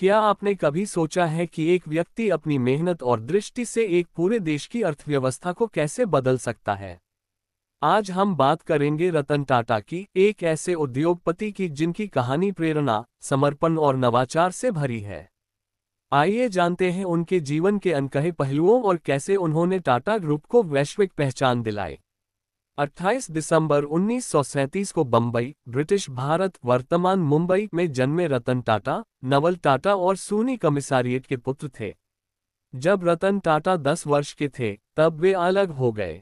क्या आपने कभी सोचा है कि एक व्यक्ति अपनी मेहनत और दृष्टि से एक पूरे देश की अर्थव्यवस्था को कैसे बदल सकता है आज हम बात करेंगे रतन टाटा की एक ऐसे उद्योगपति की जिनकी कहानी प्रेरणा समर्पण और नवाचार से भरी है आइए जानते हैं उनके जीवन के अनकहे पहलुओं और कैसे उन्होंने टाटा ग्रुप को वैश्विक पहचान दिलाई 28 दिसंबर उन्नीस को बम्बई ब्रिटिश भारत वर्तमान मुंबई में जन्मे रतन टाटा नवल टाटा और सूनी कमिसारियट के पुत्र थे जब रतन टाटा 10 वर्ष के थे तब वे अलग हो गए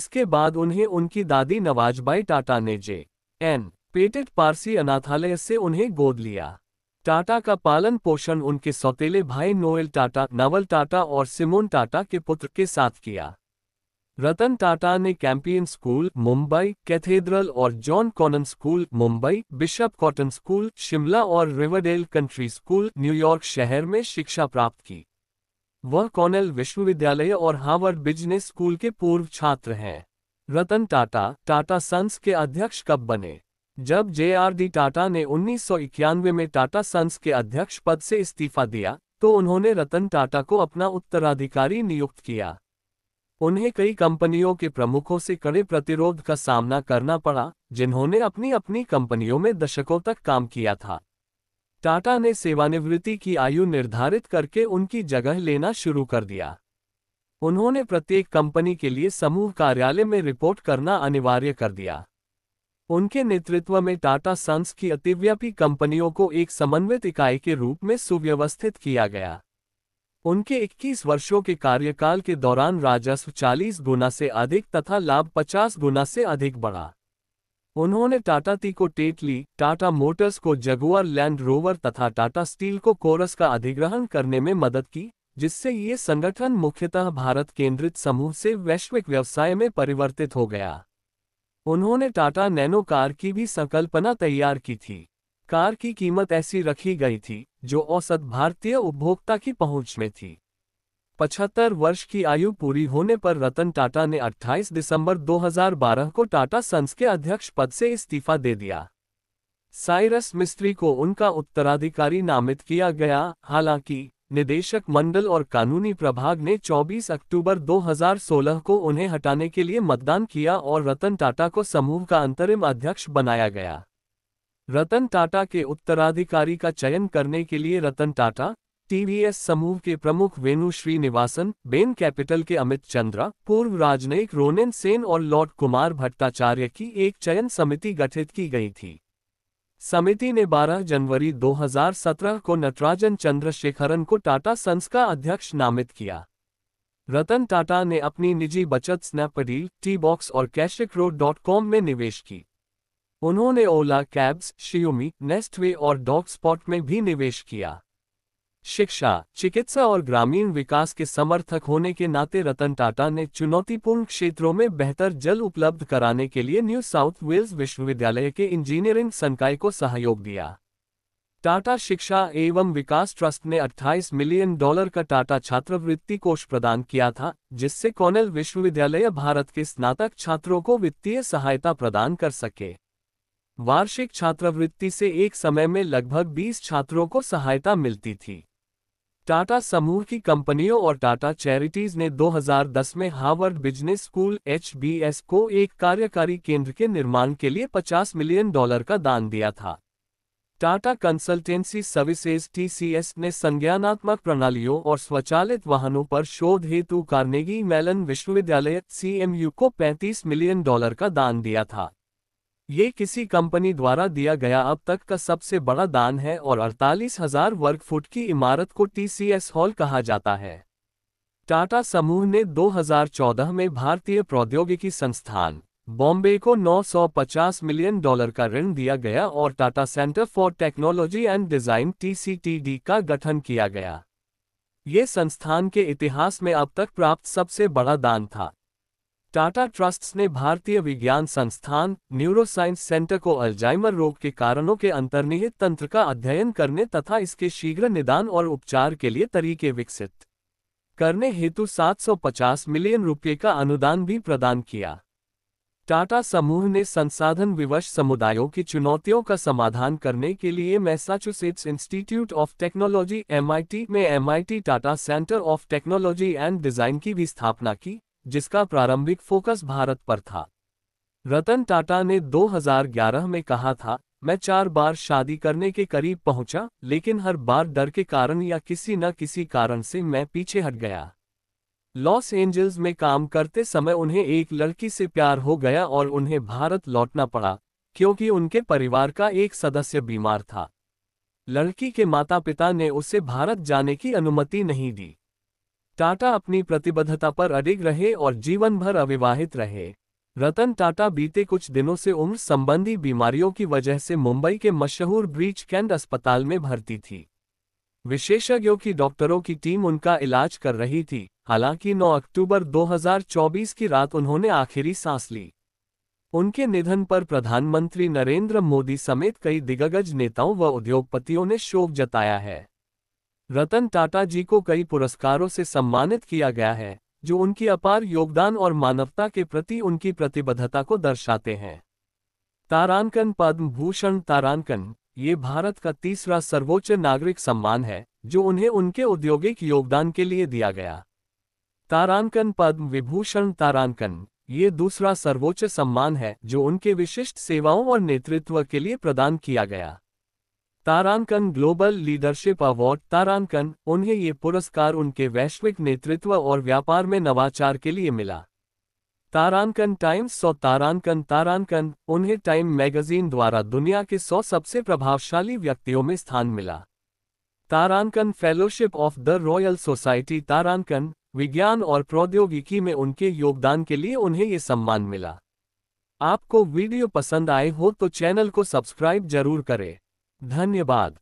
इसके बाद उन्हें उनकी दादी नवाजबाई टाटा ने जे एन पेटेट पारसी अनाथालय से उन्हें गोद लिया टाटा का पालन पोषण उनके सौतेले भाई नोएल टाटा नवल टाटा और सिमोन टाटा के पुत्र के साथ किया रतन टाटा ने कैंपियन स्कूल मुंबई कैथेड्रल और John Connon school Mumbai Bishop Cotton school Shimla और रिवरडेल कंट्री स्कूल न्यूयॉर्क शहर में शिक्षा प्राप्त की वह कॉनल विश्वविद्यालय और हार्वर्ड बिजनेस स्कूल के पूर्व छात्र हैं रतन टाटा टाटा सन्स के अध्यक्ष कब बने जब जेआरडी टाटा ने उन्नीस में टाटा सन्स के अध्यक्ष पद से इस्तीफा दिया तो उन्होंने रतन टाटा को अपना उत्तराधिकारी नियुक्त किया उन्हें कई कंपनियों के प्रमुखों से कड़े प्रतिरोध का सामना करना पड़ा जिन्होंने अपनी अपनी कंपनियों में दशकों तक काम किया था टाटा ने सेवानिवृत्ति की आयु निर्धारित करके उनकी जगह लेना शुरू कर दिया उन्होंने प्रत्येक कंपनी के लिए समूह कार्यालय में रिपोर्ट करना अनिवार्य कर दिया उनके नेतृत्व में टाटा सन्स की अतिव्यापी कंपनियों को एक समन्वित इकाई के रूप में सुव्यवस्थित किया गया उनके 21 वर्षों के कार्यकाल के दौरान राजस्व 40 गुना से अधिक तथा लाभ 50 गुना से अधिक बढ़ा उन्होंने टाटा टी को टेटली टाटा मोटर्स को जगुआर लैंड रोवर तथा टाटा स्टील को कोरस का अधिग्रहण करने में मदद की जिससे ये संगठन मुख्यतः भारत केंद्रित समूह से वैश्विक व्यवसाय में परिवर्तित हो गया उन्होंने टाटा नैनो कार की भी संकल्पना तैयार की थी कार की कीमत ऐसी रखी गई थी जो औसत भारतीय उपभोक्ता की पहुंच में थी पचहत्तर वर्ष की आयु पूरी होने पर रतन टाटा ने 28 दिसंबर 2012 को टाटा सन्स के अध्यक्ष पद से इस्तीफा दे दिया साइरस मिस्त्री को उनका उत्तराधिकारी नामित किया गया हालांकि निदेशक मंडल और कानूनी प्रभाग ने 24 अक्टूबर 2016 को उन्हें हटाने के लिए मतदान किया और रतन टाटा को समूह का अंतरिम अध्यक्ष बनाया गया रतन टाटा के उत्तराधिकारी का चयन करने के लिए रतन टाटा टीवीएस समूह के प्रमुख वेणु श्रीनिवासन बेन कैपिटल के अमित चंद्रा पूर्व राजनयिक रोनिन सेन और लॉर्ड कुमार भट्टाचार्य की एक चयन समिति गठित की गई थी समिति ने 12 जनवरी 2017 को नटराजन चंद्रशेखरन को टाटा सन्स का अध्यक्ष नामित किया रतन टाटा ने अपनी निजी बचत स्नैपडील टी बॉक्स और कैशिक्रो डॉट कॉम में निवेश की उन्होंने ओला कैब्स शियोमी नेस्टवे और डॉग स्पॉट में भी निवेश किया शिक्षा चिकित्सा और ग्रामीण विकास के समर्थक होने के नाते रतन टाटा ने चुनौतीपूर्ण क्षेत्रों में बेहतर जल उपलब्ध कराने के लिए न्यू साउथ वेल्स विश्वविद्यालय के इंजीनियरिंग संकाय को सहयोग दिया टाटा शिक्षा एवं विकास ट्रस्ट ने 28 मिलियन डॉलर का टाटा छात्रवृत्ति कोष प्रदान किया था जिससे कॉनल विश्वविद्यालय भारत के स्नातक छात्रों को वित्तीय सहायता प्रदान कर सके वार्षिक छात्रवृत्ति से एक समय में लगभग 20 छात्रों को सहायता मिलती थी टाटा समूह की कंपनियों और टाटा चैरिटीज ने 2010 में हार्वर्ड बिजनेस स्कूल एच को एक कार्यकारी केंद्र के निर्माण के लिए 50 मिलियन डॉलर का दान दिया था टाटा कंसल्टेंसी सर्विसेज टीसीएस ने संज्ञानात्मक प्रणालियों और स्वचालित वाहनों पर शोध हेतु कार्नेगी मेलन विश्वविद्यालय सीएमयू को 35 मिलियन डॉलर का दान दिया था ये किसी कंपनी द्वारा दिया गया अब तक का सबसे बड़ा दान है और अड़तालीस हजार वर्ग फुट की इमारत को टीसीएस हॉल कहा जाता है टाटा समूह ने 2014 में भारतीय प्रौद्योगिकी संस्थान बॉम्बे को 950 मिलियन डॉलर का ऋण दिया गया और Tata center for technology and design TCTD का गठन किया गया ये संस्थान के इतिहास में अब तक प्राप्त सबसे बड़ा दान था टाटा ट्रस्ट्स ने भारतीय विज्ञान संस्थान न्यूरोसाइंस सेंटर को अल्जाइमर रोग के कारणों के अंतर्निहित तंत्र का अध्ययन करने तथा इसके शीघ्र निदान और उपचार के लिए तरीके विकसित करने हेतु 750 मिलियन रुपये का अनुदान भी प्रदान किया टाटा समूह ने संसाधन विवश समुदायों की चुनौतियों का समाधान करने के लिए Massachusetts institute of technology MIT में MIT Tata center of technology and design की भी स्थापना की जिसका प्रारंभिक फोकस भारत पर था रतन टाटा ने 2011 में कहा था मैं चार बार शादी करने के करीब पहुंचा लेकिन हर बार डर के कारण या किसी न किसी कारण से मैं पीछे हट गया लॉस एंजल्स में काम करते समय उन्हें एक लड़की से प्यार हो गया और उन्हें भारत लौटना पड़ा क्योंकि उनके परिवार का एक सदस्य बीमार था लड़की के माता पिता ने उसे भारत जाने की अनुमति नहीं दी टाटा अपनी प्रतिबद्धता पर अडिग रहे और जीवन भर अविवाहित रहे रतन टाटा बीते कुछ दिनों से उम्र संबंधी बीमारियों की वजह से मुंबई के मशहूर ब्रीच कैंड अस्पताल में भर्ती थी विशेषज्ञों की डॉक्टरों की टीम उनका इलाज कर रही थी हालांकि 9 अक्टूबर 2024 की रात उन्होंने आखिरी सांस ली उनके निधन पर प्रधानमंत्री नरेंद्र मोदी समेत कई दिग्गज नेताओं व उद्योगपतियों ने शोक जताया है रतन टाटा जी को कई पुरस्कारों से सम्मानित किया गया है जो उनकी अपार योगदान और मानवता के प्रति उनकी प्रतिबद्धता को दर्शाते हैं तारानकन पद्म भूषण तारानकन ये भारत का तीसरा सर्वोच्च नागरिक सम्मान है जो उन्हें उनके औद्योगिक योगदान के लिए दिया गया तारानकन पद्म विभूषण तारानकन ये दूसरा सर्वोच्च सम्मान है जो उनके विशिष्ट सेवाओं और नेतृत्व के लिए प्रदान किया गया तारांकन ग्लोबल लीडरशिप अवार्ड तारांकन उन्हें ये पुरस्कार उनके वैश्विक नेतृत्व और व्यापार में नवाचार के लिए मिला तारांकन टाइम्स सौ तारांकन तारांकन उन्हें टाइम मैगजीन द्वारा दुनिया के सौ सबसे प्रभावशाली व्यक्तियों में स्थान मिला तारांकन fellowship of the royal society तारांकन विज्ञान और प्रौद्योगिकी में उनके योगदान के लिए उन्हें ये सम्मान मिला आपको वीडियो पसंद आए हो तो चैनल को सब्सक्राइब जरूर करें धन्यवाद